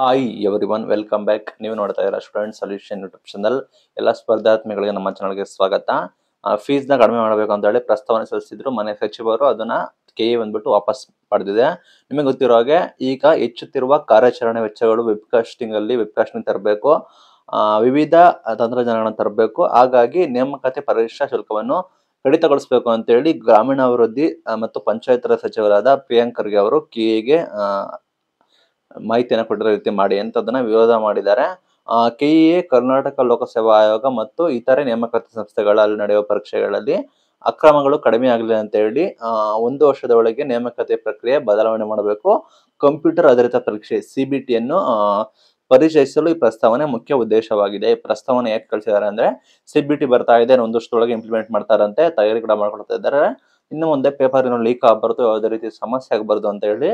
hi everyone welcome back ನೀವು ನೋಡ್ತಾ ಇರೋ ಸ್ಟೂಡೆಂಟ್ ಸೊಲ್ಯೂಷನ್ ಯೂಟ್ಯೂಬ್ ಚಾನಲ್ ಎಲ್ಲ ಸ್ಪರ್ಧಾತ್ಮಿಗಳಿಗೆ ನಮ್ಮ ಚಾನಲ್ಗೆ ಸ್ವಾಗತ ಫೀಸ್ನ ಕಡಿಮೆ ಮಾಡಬೇಕು ಅಂತ ಹೇಳಿ ಪ್ರಸ್ತಾವನೆ ಸಲ್ಲಿಸಿದ್ರು ಮನೆ ಸಚಿವರು ಅದನ್ನ ಕೆ ಎ ಬಂದ್ಬಿಟ್ಟು ವಾಪಸ್ ಪಡೆದಿದೆ ನಿಮಗೆ ಗೊತ್ತಿರೋ ಹಾಗೆ ಈಗ ಹೆಚ್ಚುತ್ತಿರುವ ಕಾರ್ಯಾಚರಣೆ ವೆಚ್ಚಗಳು ವೆಬ್ಕಾಸ್ಟಿಂಗ್ ಅಲ್ಲಿ ವೆಬ್ಕಾಸ್ಟಿಂಗ್ ತರಬೇಕು ವಿವಿಧ ತಂತ್ರಜ್ಞಾನಗಳನ್ನು ತರಬೇಕು ಹಾಗಾಗಿ ನೇಮಕಾತಿ ಪರೀಕ್ಷಾ ಶುಲ್ಕವನ್ನು ಕಡಿತಗೊಳಿಸಬೇಕು ಅಂತೇಳಿ ಗ್ರಾಮೀಣಾಭಿವೃದ್ಧಿ ಮತ್ತು ಪಂಚಾಯತ್ ರಾಜ್ ಸಚಿವರಾದ ಪ್ರಿಯಾಂಕರ್ಗೆ ಅವರು ಕೆ ಮಾಹಿತಿಯನ್ನು ಕೊಟ್ಟಿರೋ ರೀತಿ ಮಾಡಿ ಅದನ್ನ ವಿರೋಧ ಮಾಡಿದ್ದಾರೆ ಕೆಇಎ ಕರ್ನಾಟಕ ಲೋಕಸೇವಾ ಆಯೋಗ ಮತ್ತು ಇತರೆ ನೇಮಕಾತಿ ಸಂಸ್ಥೆಗಳಲ್ಲಿ ನಡೆಯುವ ಪರೀಕ್ಷೆಗಳಲ್ಲಿ ಅಕ್ರಮಗಳು ಕಡಿಮೆ ಆಗಲಿ ಅಂತ ಹೇಳಿ ಒಂದು ವರ್ಷದ ಒಳಗೆ ನೇಮಕಾತಿ ಪ್ರಕ್ರಿಯೆ ಬದಲಾವಣೆ ಮಾಡಬೇಕು ಕಂಪ್ಯೂಟರ್ ಆಧಾರಿತ ಪರೀಕ್ಷೆ ಸಿ ಬಿ ಟಿಯನ್ನು ಪರಿಚಯಿಸಲು ಈ ಪ್ರಸ್ತಾವನೆ ಮುಖ್ಯ ಉದ್ದೇಶವಾಗಿದೆ ಈ ಪ್ರಸ್ತಾವನೆ ಯಾಕೆ ಕಳಿಸಿದ್ದಾರೆ ಅಂದ್ರೆ ಸಿ ಬಿ ಟಿ ಬರ್ತಾ ಇದೆ ವರ್ಷದೊಳಗೆ ಇಂಪ್ಲಿಮೆಂಟ್ ಮಾಡ್ತಾರಂತೆ ತಯಾರಿ ಕೂಡ ಮಾಡ್ಕೊಳ್ತಾ ಇದ್ದಾರೆ ಇನ್ನು ಮುಂದೆ ಪೇಪರ್ ಏನೋ ಲೀಕ್ ಆಗಬಾರ್ದು ಯಾವುದೇ ರೀತಿ ಸಮಸ್ಯೆ ಆಗಬಾರ್ದು ಅಂತ ಹೇಳಿ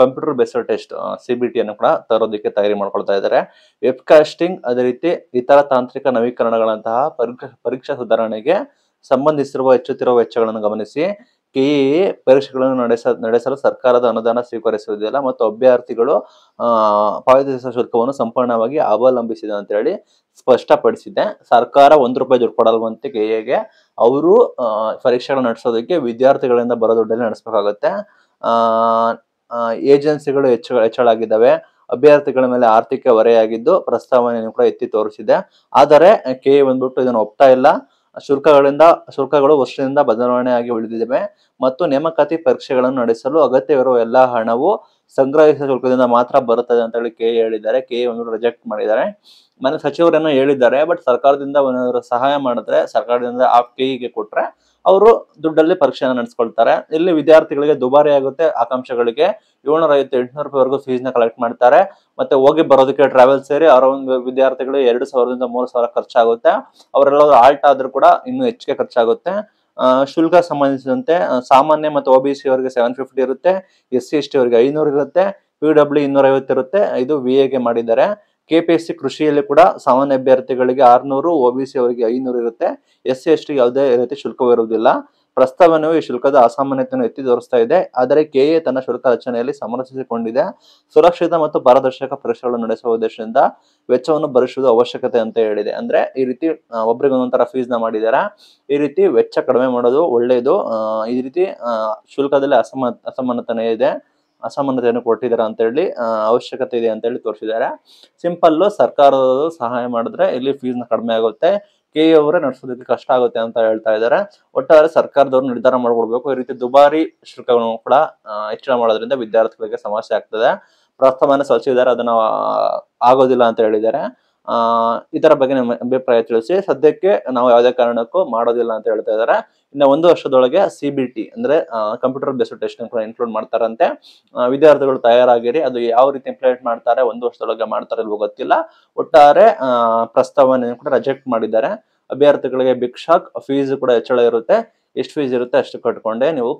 computer based test C B ಅನ್ನು ಕೂಡ ತರೋದಕ್ಕೆ ತಯಾರಿ ಮಾಡ್ಕೊಳ್ತಾ ಇದ್ದಾರೆ ವೆಬ್ ಕಾಸ್ಟಿಂಗ್ ಅದೇ ರೀತಿ ಇತರ ತಾಂತ್ರಿಕ ನವೀಕರಣಗಳಂತಹ ಪರೀಕ್ಷಾ ಪರೀಕ್ಷಾ ಸುಧಾರಣೆಗೆ ಸಂಬಂಧಿಸಿರುವ ಹೆಚ್ಚುತ್ತಿರುವ ವೆಚ್ಚಗಳನ್ನು ಗಮನಿಸಿ ಕೆಇ ಪರೀಕ್ಷೆಗಳನ್ನು ನಡೆಸ ನಡೆಸಲು ಸರ್ಕಾರದ ಅನುದಾನ ಸ್ವೀಕರಿಸುವುದಿಲ್ಲ ಮತ್ತು ಅಭ್ಯರ್ಥಿಗಳು ಪಾವತಿಸುವ ಶುಲ್ಕವನ್ನು ಸಂಪೂರ್ಣವಾಗಿ ಅವಲಂಬಿಸಿದೆ ಅಂತ ಹೇಳಿ ಸ್ಪಷ್ಟಪಡಿಸಿದೆ ಸರ್ಕಾರ ಒಂದು ರೂಪಾಯಿ ದುಡ್ಡು ಕೊಡಲ್ವಂತೆ ಕೆಎಗೆ ಅವರು ಪರೀಕ್ಷೆಗಳನ್ನು ನಡೆಸೋದಕ್ಕೆ ವಿದ್ಯಾರ್ಥಿಗಳಿಂದ ಬರೋ ದುಡ್ಡಲ್ಲಿ ಆ ಏಜೆನ್ಸಿಗಳು ಹೆಚ್ಚು ಹೆಚ್ಚಳಾಗಿದ್ದಾವೆ ಅಭ್ಯರ್ಥಿಗಳ ಮೇಲೆ ಆರ್ಥಿಕ ಹೊರೆಯಾಗಿದ್ದು ಪ್ರಸ್ತಾವನೆಯನ್ನು ಕೂಡ ಎತ್ತಿ ತೋರಿಸಿದೆ ಆದರೆ ಕೆ ಬಂದ್ಬಿಟ್ಟು ಇದನ್ನು ಒಪ್ತಾ ಇಲ್ಲ ಶುಲ್ಕಗಳಿಂದ ಶುಲ್ಕಗಳು ವರ್ಷದಿಂದ ಬದಲಾವಣೆಯಾಗಿ ಉಳಿದಿವೆ ಮತ್ತು ನೇಮಕಾತಿ ಪರೀಕ್ಷೆಗಳನ್ನು ನಡೆಸಲು ಅಗತ್ಯವಿರುವ ಎಲ್ಲಾ ಹಣವು ಸಂಗ್ರಹಿಸಿದ ಶುಲ್ಕದಿಂದ ಮಾತ್ರ ಬರುತ್ತದೆ ಅಂತ ಹೇಳಿ ಕೆ ಹೇಳಿದ್ದಾರೆ ಕೆ ಒಂದು ರಿಜೆಕ್ಟ್ ಮಾಡಿದ್ದಾರೆ ಮನೆ ಸಚಿವರೇನೋ ಹೇಳಿದ್ದಾರೆ ಬಟ್ ಸರ್ಕಾರದಿಂದ ಏನಾದ್ರು ಸಹಾಯ ಮಾಡಿದ್ರೆ ಸರ್ಕಾರದಿಂದ ಆ ಕೆ ಕೊಟ್ರೆ ಅವರು ದುಡ್ಡಲ್ಲಿ ಪರೀಕ್ಷೆಯನ್ನು ನಡೆಸ್ಕೊಳ್ತಾರೆ ಇಲ್ಲಿ ವಿದ್ಯಾರ್ಥಿಗಳಿಗೆ ದುಬಾರಿ ಆಗುತ್ತೆ ಆಕಾಂಕ್ಷೆಗಳಿಗೆ ಏಳ್ನೂರ ಐವತ್ತು ಎಂಟುನೂರು ರೂಪಾಯಿವರೆಗೂ ಫೀಸ್ನ ಕಲೆಕ್ಟ್ ಮಾಡ್ತಾರೆ ಮತ್ತೆ ಹೋಗಿ ಬರೋದಕ್ಕೆ ಟ್ರಾವೆಲ್ ಸೇರಿ ಅವರ ಒಂದು ವಿದ್ಯಾರ್ಥಿಗಳು ಎರಡು ಸಾವಿರದಿಂದ ಮೂರು ಸಾವಿರ ಖರ್ಚಾಗುತ್ತೆ ಅವರೆಲ್ಲರೂ ಆಲ್ಟ್ ಆದ್ರೂ ಕೂಡ ಇನ್ನೂ ಹೆಚ್ಚಿಗೆ ಖರ್ಚಾಗುತ್ತೆ ಶುಲ್ಕ ಸಂಬಂಧಿಸಿದಂತೆ ಸಾಮಾನ್ಯ ಮತ್ತು ಒ ಬಿ ಸಿ ಅವರಿಗೆ ಸೆವೆನ್ ಫಿಫ್ಟಿ ಇರುತ್ತೆ ಎಸ್ ಸಿ ಎಸ್ ಟಿ ಅವರಿಗೆ ಐನೂರು ಇರುತ್ತೆ ಪಿ ಡಬ್ಲ್ಯೂ ಇನ್ನೂರ ಇರುತ್ತೆ ಇದು ವಿ ಎಗೆ ಮಾಡಿದ್ದಾರೆ ಕೆಪಿಎಸ್ಸಿ ಕೃಷಿಯಲ್ಲಿ ಕೂಡ ಸಾಮಾನ್ಯ ಅಭ್ಯರ್ಥಿಗಳಿಗೆ ಆರ್ನೂರು ಒ ಬಿ ಸಿ ಅವರಿಗೆ ಐನೂರು ಇರುತ್ತೆ ಎಸ್ ಸಿ ಎಸ್ ಟಿ ಯಾವುದೇ ರೀತಿ ಶುಲ್ಕವಿರುವುದಿಲ್ಲ ಪ್ರಸ್ತಾವನೆಯು ಈ ಶುಲ್ಕದ ಅಸಾಮಾನ್ಯತೆಯನ್ನು ಎತ್ತಿ ತೋರಿಸ್ತಾ ಇದೆ ಆದರೆ ಕೆಎ ತನ್ನ ಶುಲ್ಕ ರಚನೆಯಲ್ಲಿ ಸಮರ್ಥಿಸಿಕೊಂಡಿದೆ ಸುರಕ್ಷಿತ ಮತ್ತು ಪಾರದರ್ಶಕ ಪರೀಕ್ಷೆಗಳನ್ನು ನಡೆಸುವ ಉದ್ದೇಶದಿಂದ ವೆಚ್ಚವನ್ನು ಭರಿಸುವುದು ಅವಶ್ಯಕತೆ ಅಂತ ಹೇಳಿದೆ ಅಂದ್ರೆ ಈ ರೀತಿ ಒಬ್ರಿಗೊಂದೊಂಥರ ಫೀಸ್ ನ ಮಾಡಿದ್ದಾರೆ ಈ ರೀತಿ ವೆಚ್ಚ ಕಡಿಮೆ ಮಾಡೋದು ಒಳ್ಳೆಯದು ಈ ರೀತಿ ಶುಲ್ಕದಲ್ಲಿ ಅಸಮ ಅಸಮಾನತನೇ ಇದೆ ಅಸಮಾನತೆಯನ್ನು ಕೊಟ್ಟಿದ್ದಾರೆ ಅಂತ ಹೇಳಿ ಅವಶ್ಯಕತೆ ಇದೆ ಅಂತ ಹೇಳಿ ತೋರಿಸಿದ್ದಾರೆ ಸಿಂಪಲ್ಲು ಸರ್ಕಾರದವರು ಸಹಾಯ ಮಾಡಿದ್ರೆ ಇಲ್ಲಿ ಫೀಸ್ನ ಕಡಿಮೆ ಆಗುತ್ತೆ ಕೆ ಅವರೇ ನಡೆಸೋದಕ್ಕೆ ಕಷ್ಟ ಆಗುತ್ತೆ ಅಂತ ಹೇಳ್ತಾ ಇದ್ದಾರೆ ಒಟ್ಟಾರೆ ಸರ್ಕಾರದವರು ನಿರ್ಧಾರ ಮಾಡಿಕೊಡ್ಬೇಕು ಈ ರೀತಿ ದುಬಾರಿ ಶುಲ್ಕಗಳನ್ನು ಕೂಡ ಹೆಚ್ಚಳ ಮಾಡೋದ್ರಿಂದ ವಿದ್ಯಾರ್ಥಿಗಳಿಗೆ ಸಮಸ್ಯೆ ಆಗ್ತದೆ ಪ್ರಸ್ತಾವನೆ ಸಲ್ಲಿಸಿದ್ದಾರೆ ಅದನ್ನ ಆಗೋದಿಲ್ಲ ಅಂತ ಹೇಳಿದ್ದಾರೆ ಆ ಇದರ ಬಗ್ಗೆ ನಮ್ಮ ಅಭಿಪ್ರಾಯ ತಿಳಿಸಿ ಸದ್ಯಕ್ಕೆ ನಾವು ಯಾವುದೇ ಕಾರಣಕ್ಕೂ ಮಾಡೋದಿಲ್ಲ ಅಂತ ಹೇಳ್ತಾ ಇದ್ದಾರೆ ಇನ್ನು ಒಂದು ವರ್ಷದೊಳಗೆ ಸಿ ಬಿ ಟಿ ಅಂದ್ರೆ ಕಂಪ್ಯೂಟರ್ ಬೇಸ್ಡ್ ಟೆಸ್ಟ್ ಕೂಡ ಇನ್ಕ್ಲೂಡ್ ಮಾಡ್ತಾರಂತೆ ವಿದ್ಯಾರ್ಥಿಗಳು ತಯಾರಾಗಿರಿ ಅದು ಯಾವ ರೀತಿ ಇಂಪ್ಲಿಮೆಂಟ್ ಮಾಡ್ತಾರೆ ಒಂದು ವರ್ಷದೊಳಗೆ ಮಾಡ್ತಾರೆ ಇಲ್ವೋ ಗೊತ್ತಿಲ್ಲ ಒಟ್ಟಾರೆ ಪ್ರಸ್ತಾವನೆ ಕೂಡ ರಿಜೆಕ್ಟ್ ಮಾಡಿದ್ದಾರೆ ಅಭ್ಯರ್ಥಿಗಳಿಗೆ ಭಿಕ್ಷಾಕ್ ಫೀಸ್ ಕೂಡ ಹೆಚ್ಚಳ ಇರುತ್ತೆ ಎಷ್ಟು ಫೀಸ್ ಇರುತ್ತೆ ಅಷ್ಟು ಕಟ್ಕೊಂಡೆ ನೀವು